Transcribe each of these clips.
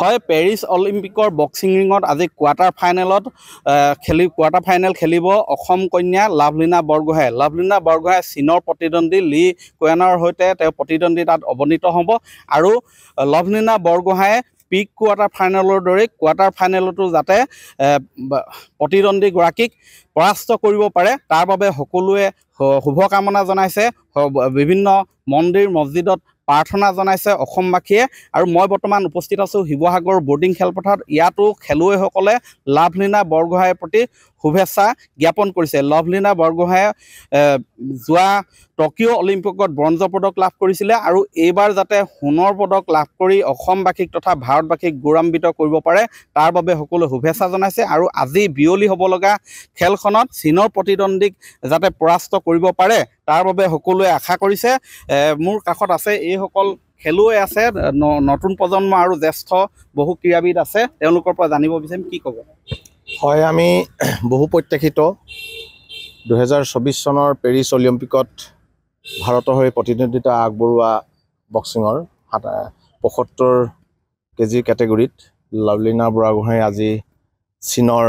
হয় পেৰিছ অলিম্পিকৰ বক্সিং ৰিঙত আজি কোৱাৰ্টাৰ ফাইনেলত খেলি কোৱাৰ্টাৰ ফাইনেল খেলিব অসম কন্যা লাভলীনা বৰগোহাঁই লাভলীনা বৰগোহাঁই চীনৰ প্ৰতিদ্বন্দ্বী লি কুৱেনৰ সৈতে তেওঁ প্ৰতিদ্বন্দ্বী তাত অৱনীত হ'ব আৰু লাভলীনা বৰগোহাঁই পিক কোৱাৰ্টাৰ ফাইনেলৰ দৰে কোৱাৰ্টাৰ ফাইনেলতো যাতে প্ৰতিদ্বন্দ্বীগৰাকীক পৰাস্ত কৰিব পাৰে তাৰ বাবে সকলোৱে শুভকামনা জনাইছে বিভিন্ন মন্দিৰ মছজিদত প্ৰাৰ্থনা জনাইছে অসমবাসীয়ে আৰু মই বৰ্তমান উপস্থিত আছোঁ শিৱসাগৰ বৰ্ডিং খেলপথাৰত ইয়াতো খেলুৱৈসকলে লাভলীনা বৰগোহাঁইৰ প্ৰতি শুভেচ্ছা জ্ঞাপন কৰিছে লভলীনা বৰগোহাঁয়ে যোৱা টকিঅ' অলিম্পিকত ব্ৰঞ্জৰ পদক লাভ কৰিছিলে আৰু এইবাৰ যাতে সোণৰ পদক লাভ কৰি অসমবাসীক তথা ভাৰতবাসীক গৌৰৱান্বিত কৰিব পাৰে তাৰ বাবে সকলোৱে শুভেচ্ছা জনাইছে আৰু আজি বিয়লি হ'ব লগা খেলখনত চীনৰ প্ৰতিদ্বন্দ্বীক যাতে পৰাস্ত কৰিব পাৰে তাৰ বাবে সকলোৱে আশা কৰিছে মোৰ কাষত আছে এইসকল খেলুৱৈ আছে নতুন প্ৰজন্ম আৰু জ্যেষ্ঠ বহু ক্ৰীড়াবিদ আছে তেওঁলোকৰ পৰা জানিব বিচাৰিম কি ক'ব হয় আমি বহু প্ৰত্যাশিত দুহেজাৰ চৌব্বিছ চনৰ পেৰিছ অলিম্পিকত ভাৰতৰ হৈ প্ৰতিদ্বন্দ্বিতা আগবঢ়োৱা বক্সিঙৰ সাত পঁয়সত্তৰ কেজি কেটেগৰীত লাভলীনা বুঢ়াগোহাঁই আজি চীনৰ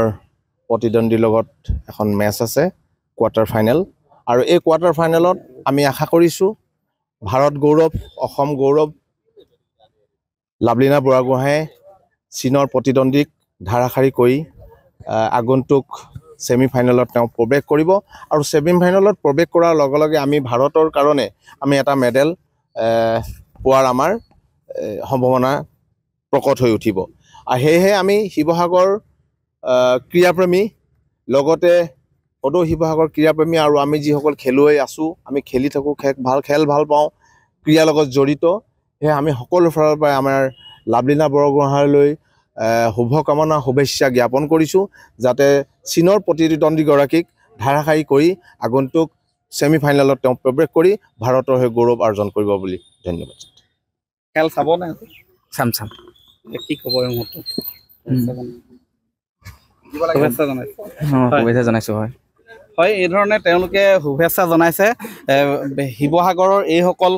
প্ৰতিদ্বন্দ্বীৰ লগত এখন মেচ আছে কোৱাৰ্টাৰ ফাইনেল আৰু এই কোৱাৰ্টাৰ ফাইনেলত আমি আশা কৰিছোঁ ভাৰত গৌৰৱ অসম গৌৰৱ লাভলীনা বুঢ়াগোহাঁয়ে চীনৰ প্ৰতিদ্বন্দ্বীক ধাৰাসাৰি কৰি আগন্তুক সেমি ফাইনেলত তেওঁ প্ৰৱেশ কৰিব আৰু ছেমি ফাইনেলত প্ৰৱেশ কৰাৰ লগে লগে আমি ভাৰতৰ কাৰণে আমি এটা মেডেল পোৱাৰ আমাৰ সম্ভাৱনা প্ৰকট হৈ উঠিব আৰু সেয়েহে আমি শিবসাগৰ ক্ৰীড়াপ্ৰেমী লগতে সদৌ শিবসাগৰ ক্ৰীড়াপ্ৰেমী আৰু আমি যিসকল খেলুৱৈ আছোঁ আমি খেলি থাকোঁ খে ভাল খেল ভাল পাওঁ ক্ৰীড়াৰ লগত জড়িত সেয়ে আমি সকলো ফালৰ পৰাই আমাৰ লাভলীনা বৰগোহাঁইলৈ শুভকামনা শুভেচ্ছা জ্ঞাপন কৰিছোঁ যাতে চীনৰ প্ৰতিদ্বন্দ্বীগৰাকীক ধাৰাসাৰী কৰি আগন্তুক ছেমি ফাইনেলত তেওঁ প্ৰৱেশ কৰি ভাৰতৰ হৈ গৌৰৱ অৰ্জন কৰিব বুলি ধন্যবাদ খেল চাব নে চাম চাম কি ক'ব শুভেচ্ছা জনাইছোঁ হয় হয় এইধৰণে তেওঁলোকে শুভেচ্ছা জনাইছে শিৱসাগৰৰ এইসকল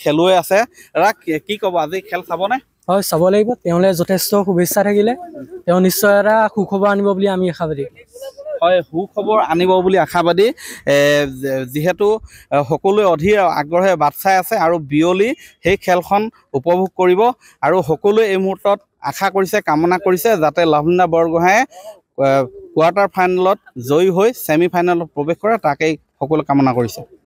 খেলুৱৈ আছে ৰাগ কি ক'ব আজি খেল চাবনে হয় চাব লাগিব তেওঁলৈ যথেষ্ট শুভেচ্ছা থাকিলে তেওঁ নিশ্চয় এটা সুখবৰ আনিব বুলি আমি আশাবাদী হয় সুখবৰ আনিব বুলি আশাবাদী যিহেতু সকলোৱে অধীৰ আগ্ৰহে বাট চাই আছে আৰু বিয়লি সেই খেলখন উপভোগ কৰিব আৰু সকলোৱে এই মুহূৰ্তত আশা কৰিছে কামনা কৰিছে যাতে লাভলীনা বৰগোহাঁয়ে কোৱাৰ্টাৰ ফাইনেলত জয়ী হৈ ছেমি ফাইনেলত প্ৰৱেশ কৰে তাকেই সকলোৱে কামনা কৰিছে